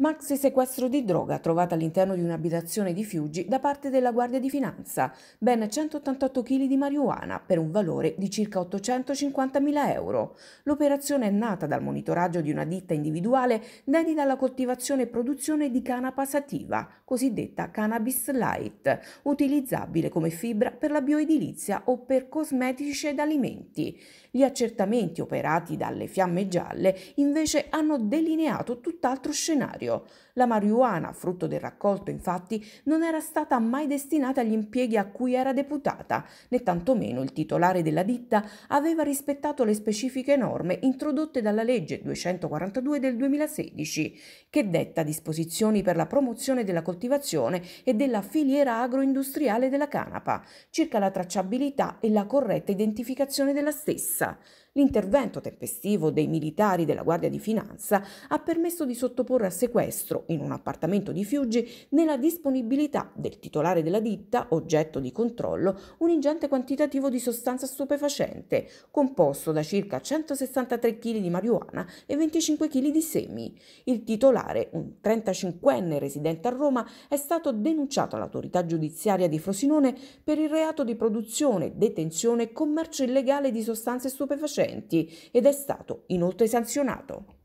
Maxi sequestro di droga trovata all'interno di un'abitazione di Fiuggi da parte della Guardia di Finanza, ben 188 kg di marijuana per un valore di circa 850.000 euro. L'operazione è nata dal monitoraggio di una ditta individuale dedita alla coltivazione e produzione di canapa sativa, cosiddetta cannabis light, utilizzabile come fibra per la bioedilizia o per cosmetici ed alimenti. Gli accertamenti operati dalle fiamme gialle invece hanno delineato tutt'altro scenario proprio. La marijuana, frutto del raccolto infatti, non era stata mai destinata agli impieghi a cui era deputata, né tantomeno il titolare della ditta aveva rispettato le specifiche norme introdotte dalla legge 242 del 2016, che detta disposizioni per la promozione della coltivazione e della filiera agroindustriale della canapa, circa la tracciabilità e la corretta identificazione della stessa. L'intervento tempestivo dei militari della Guardia di Finanza ha permesso di sottoporre a sequestro in un appartamento di Fiuggi, nella disponibilità del titolare della ditta, oggetto di controllo, un ingente quantitativo di sostanza stupefacente, composto da circa 163 kg di marijuana e 25 kg di semi. Il titolare, un 35enne residente a Roma, è stato denunciato all'autorità giudiziaria di Frosinone per il reato di produzione, detenzione e commercio illegale di sostanze stupefacenti concorrenti ed è stato inoltre sanzionato.